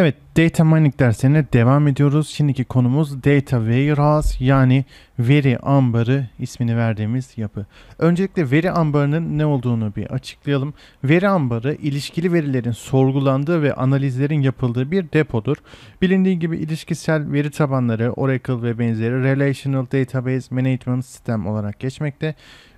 Evet data mining dersine devam ediyoruz. Şimdiki konumuz data warehouse yani veri ambarı ismini verdiğimiz yapı. Öncelikle veri ambarının ne olduğunu bir açıklayalım. Veri ambarı ilişkili verilerin sorgulandığı ve analizlerin yapıldığı bir depodur. Bilindiği gibi ilişkisel veri tabanları Oracle ve benzeri Relational Database Management System olarak geçmekte.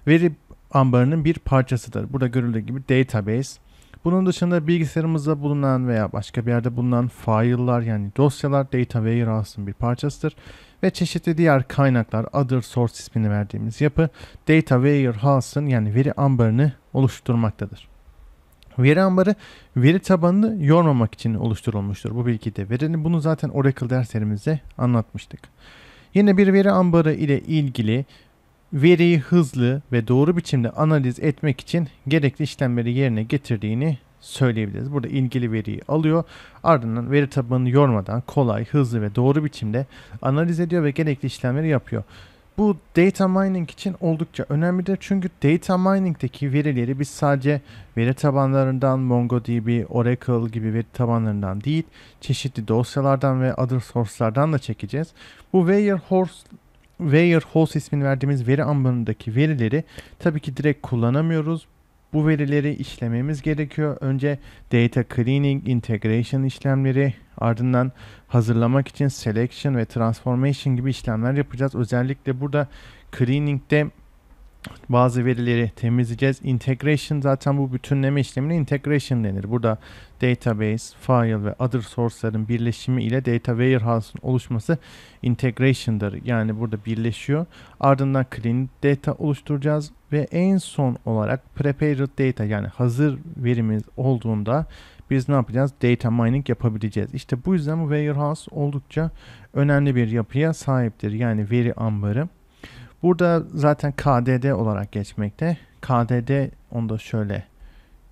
Veri ambarının bir parçasıdır. Burada görüldüğü gibi database bunun dışında bilgisayarımızda bulunan veya başka bir yerde bulunan file'lar yani dosyalar data warehouse'ın bir parçasıdır ve çeşitli diğer kaynaklar other source ismini verdiğimiz yapı data warehouse'ın yani veri ambarını oluşturmaktadır. Veri ambarı veri tabanını yormamak için oluşturulmuştur. Bu bilgide. de Bunu zaten Oracle derslerimizde anlatmıştık. Yine bir veri ambarı ile ilgili veriyi hızlı ve doğru biçimde analiz etmek için gerekli işlemleri yerine getirdiğini söyleyebiliriz. Burada ilgili veriyi alıyor. Ardından veri tabanını yormadan kolay, hızlı ve doğru biçimde analiz ediyor ve gerekli işlemleri yapıyor. Bu data mining için oldukça önemlidir. Çünkü data mining'deki verileri biz sadece veri tabanlarından MongoDB, Oracle gibi veri tabanlarından değil, çeşitli dosyalardan ve other source'lardan da çekeceğiz. Bu where Warehouse ismini verdiğimiz veri ambarındaki verileri tabii ki direkt kullanamıyoruz. Bu verileri işlememiz gerekiyor. Önce data cleaning, integration işlemleri, ardından hazırlamak için selection ve transformation gibi işlemler yapacağız. Özellikle burada cleaning'de bazı verileri temizleyeceğiz. Integration zaten bu bütünleme işlemine integration denir. Burada database, file ve other source'ların birleşimi ile data warehouse'un oluşması integration'dır. Yani burada birleşiyor. Ardından clean data oluşturacağız ve en son olarak prepared data yani hazır verimiz olduğunda biz ne yapacağız? Data mining yapabileceğiz. İşte bu yüzden bu warehouse oldukça önemli bir yapıya sahiptir. Yani veri ambarı. Burada zaten KDD olarak geçmekte. KDD onu da şöyle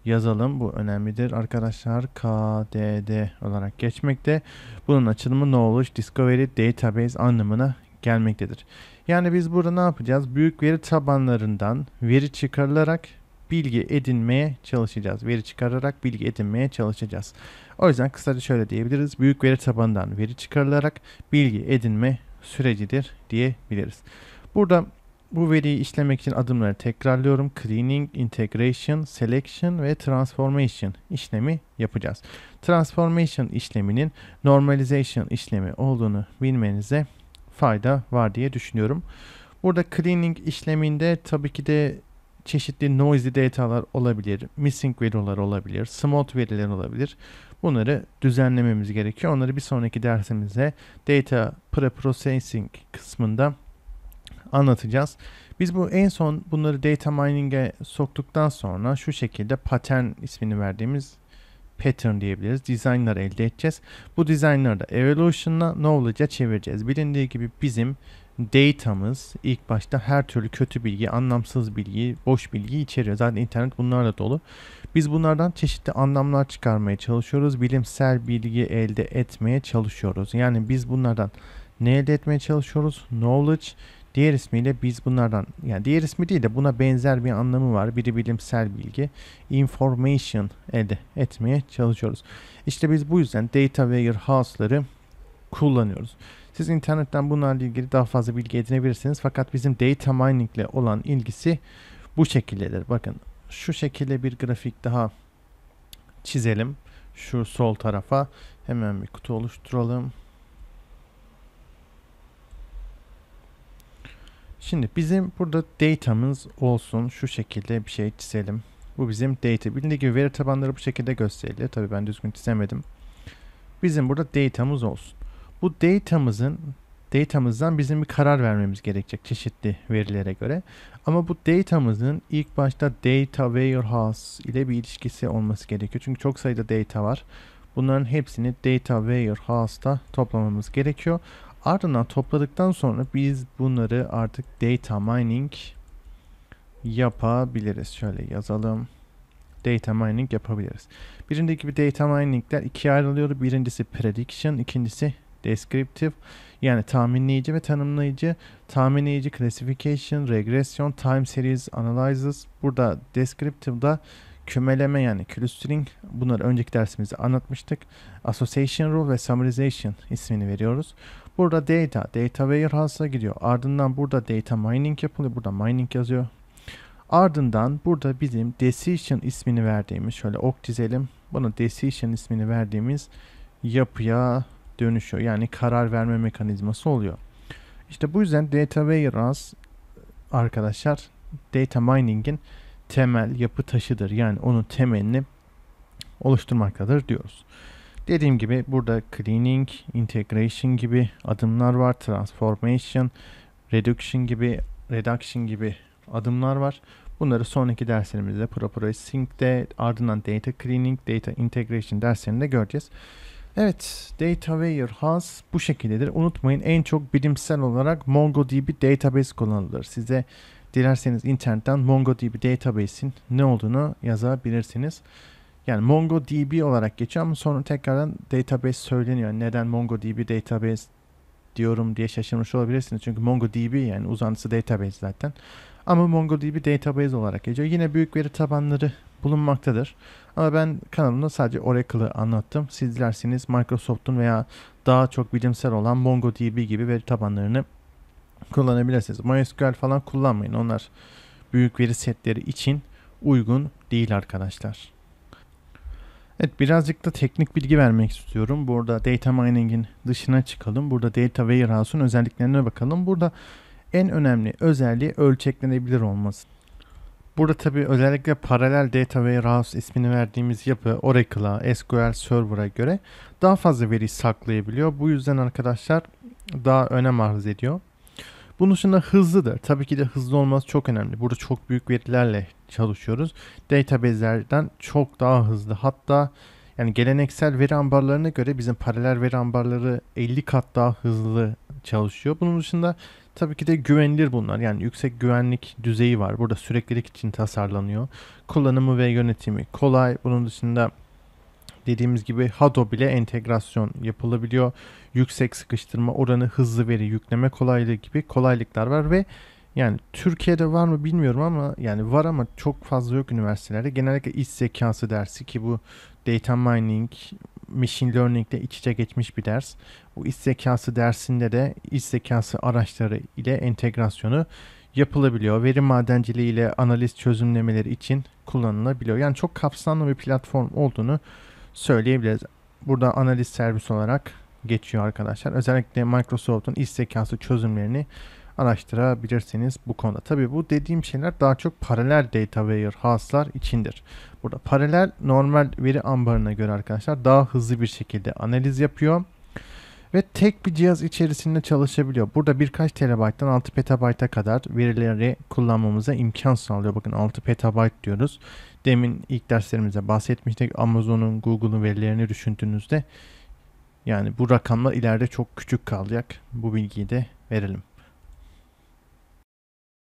yazalım. Bu önemlidir arkadaşlar. KDD olarak geçmekte. Bunun açılımı Knowledge Discovery Database anlamına gelmektedir. Yani biz burada ne yapacağız? Büyük veri tabanlarından veri çıkarılarak bilgi edinmeye çalışacağız. Veri çıkararak bilgi edinmeye çalışacağız. O yüzden kısaca şöyle diyebiliriz. Büyük veri tabanından veri çıkarılarak bilgi edinme sürecidir diyebiliriz. Burada bu veriyi işlemek için adımları tekrarlıyorum. Cleaning, Integration, Selection ve Transformation işlemi yapacağız. Transformation işleminin Normalization işlemi olduğunu bilmenize fayda var diye düşünüyorum. Burada cleaning işleminde tabii ki de çeşitli noisy datalar olabilir, missing veriler olabilir, smooth veriler olabilir. Bunları düzenlememiz gerekiyor. Onları bir sonraki dersimizde data preprocessing kısmında anlatacağız. Biz bu en son bunları data mining'e soktuktan sonra şu şekilde pattern ismini verdiğimiz pattern diyebiliriz. Designer elde edeceğiz. Bu designer'ı da evolution'la knowledge'a çevireceğiz. Bilindiği gibi bizim datamız ilk başta her türlü kötü bilgi, anlamsız bilgi, boş bilgi içeriyor. Zaten internet bunlarla dolu. Biz bunlardan çeşitli anlamlar çıkarmaya çalışıyoruz. Bilimsel bilgi elde etmeye çalışıyoruz. Yani biz bunlardan ne elde etmeye çalışıyoruz? Knowledge Diğer ismiyle biz bunlardan yani diğer ismi değil de buna benzer bir anlamı var. Biri bilimsel bilgi. Information elde etmeye çalışıyoruz. İşte biz bu yüzden data warehouse'ları kullanıyoruz. Siz internetten bunlarla ilgili daha fazla bilgi edinebilirsiniz. Fakat bizim data mining ile olan ilgisi bu şekildedir. Bakın şu şekilde bir grafik daha çizelim. Şu sol tarafa hemen bir kutu oluşturalım. Şimdi bizim burada datamız olsun. Şu şekilde bir şey çizelim. Bu bizim data. Bildiğiniz gibi veri tabanları bu şekilde gösteriliyor. Tabii ben düzgün çizemedim. Bizim burada datamız olsun. Bu datamızın datamızdan bizim bir karar vermemiz gerekecek çeşitli verilere göre. Ama bu datamızın ilk başta data warehouse ile bir ilişkisi olması gerekiyor. Çünkü çok sayıda data var. Bunların hepsini data warehouse'da toplamamız gerekiyor. Ardından topladıktan sonra biz bunları artık data mining yapabiliriz. Şöyle yazalım. Data mining yapabiliriz. Birindeki gibi data miningler ikiye ayrılıyor. Birincisi prediction, ikincisi descriptive yani tahminleyici ve tanımlayıcı, tahminleyici classification, regression, time series analysis. Burada descriptive'da kümeleme yani clustering bunları önceki dersimizde anlatmıştık. Association rule ve summarization ismini veriyoruz. Burada data, data warehouse'a gidiyor. Ardından burada data mining yapılıyor. Burada mining yazıyor. Ardından burada bizim decision ismini verdiğimiz şöyle ok dizelim. Buna decision ismini verdiğimiz yapıya dönüşüyor. Yani karar verme mekanizması oluyor. İşte bu yüzden data warehouse arkadaşlar data mining'in temel yapı taşıdır. Yani onun temelini oluşturmaktadır diyoruz. Dediğim gibi burada cleaning, integration gibi adımlar var. Transformation, reduction gibi, reduction gibi adımlar var. Bunları sonraki derslerimizde Processing'de ardından Data Cleaning, Data Integration derslerinde göreceğiz. Evet, Data Warehouse bu şekildedir. Unutmayın en çok bilimsel olarak MongoDB Database kullanılır. Size dilerseniz internetten MongoDB Database'in ne olduğunu yazabilirsiniz. Yani MongoDB olarak geçiyor ama sonra tekrardan database söyleniyor. neden MongoDB database diyorum diye şaşırmış olabilirsiniz. Çünkü MongoDB yani uzantısı database zaten. Ama MongoDB database olarak geçiyor. Yine büyük veri tabanları bulunmaktadır. Ama ben kanalımda sadece Oracle'ı anlattım. Siz dilerseniz Microsoft'un veya daha çok bilimsel olan MongoDB gibi veri tabanlarını kullanabilirsiniz. MySQL falan kullanmayın. Onlar büyük veri setleri için uygun değil arkadaşlar. Evet birazcık da teknik bilgi vermek istiyorum. Burada data mining'in dışına çıkalım. Burada data warehouse'un özelliklerine bakalım. Burada en önemli özelliği ölçeklenebilir olması. Burada tabii özellikle paralel data warehouse ismini verdiğimiz yapı Oracle'a, SQL Server'a göre daha fazla veri saklayabiliyor. Bu yüzden arkadaşlar daha önem arz ediyor. Bunun dışında hızlıdır. Tabii ki de hızlı olması çok önemli. Burada çok büyük verilerle çalışıyoruz. Database'lerden çok daha hızlı. Hatta yani geleneksel veri ambarlarına göre bizim paralel veri ambarları 50 kat daha hızlı çalışıyor. Bunun dışında tabii ki de güvenilir bunlar. Yani yüksek güvenlik düzeyi var. Burada süreklilik için tasarlanıyor. Kullanımı ve yönetimi kolay. Bunun dışında dediğimiz gibi Hado bile entegrasyon yapılabiliyor. Yüksek sıkıştırma oranı, hızlı veri yükleme kolaylığı gibi kolaylıklar var ve yani Türkiye'de var mı bilmiyorum ama yani var ama çok fazla yok üniversitelerde. Genellikle iş zekası dersi ki bu data mining, machine learning ile iç içe geçmiş bir ders. Bu iş zekası dersinde de iş zekası araçları ile entegrasyonu yapılabiliyor. Veri madenciliği ile analiz çözümlemeleri için kullanılabiliyor. Yani çok kapsamlı bir platform olduğunu söyleyebiliriz. Burada analiz servis olarak geçiyor arkadaşlar. Özellikle Microsoft'un iş zekası çözümlerini araştırabilirsiniz bu konuda. Tabi bu dediğim şeyler daha çok paralel data layer haslar içindir. Burada paralel normal veri ambarına göre arkadaşlar daha hızlı bir şekilde analiz yapıyor ve tek bir cihaz içerisinde çalışabiliyor. Burada birkaç terabayttan 6 petabayta kadar verileri kullanmamıza imkan sağlıyor. Bakın 6 petabayt diyoruz. Demin ilk derslerimizde bahsetmiştik. Amazon'un, Google'un verilerini düşündüğünüzde yani bu rakamlar ileride çok küçük kalacak. Bu bilgiyi de verelim.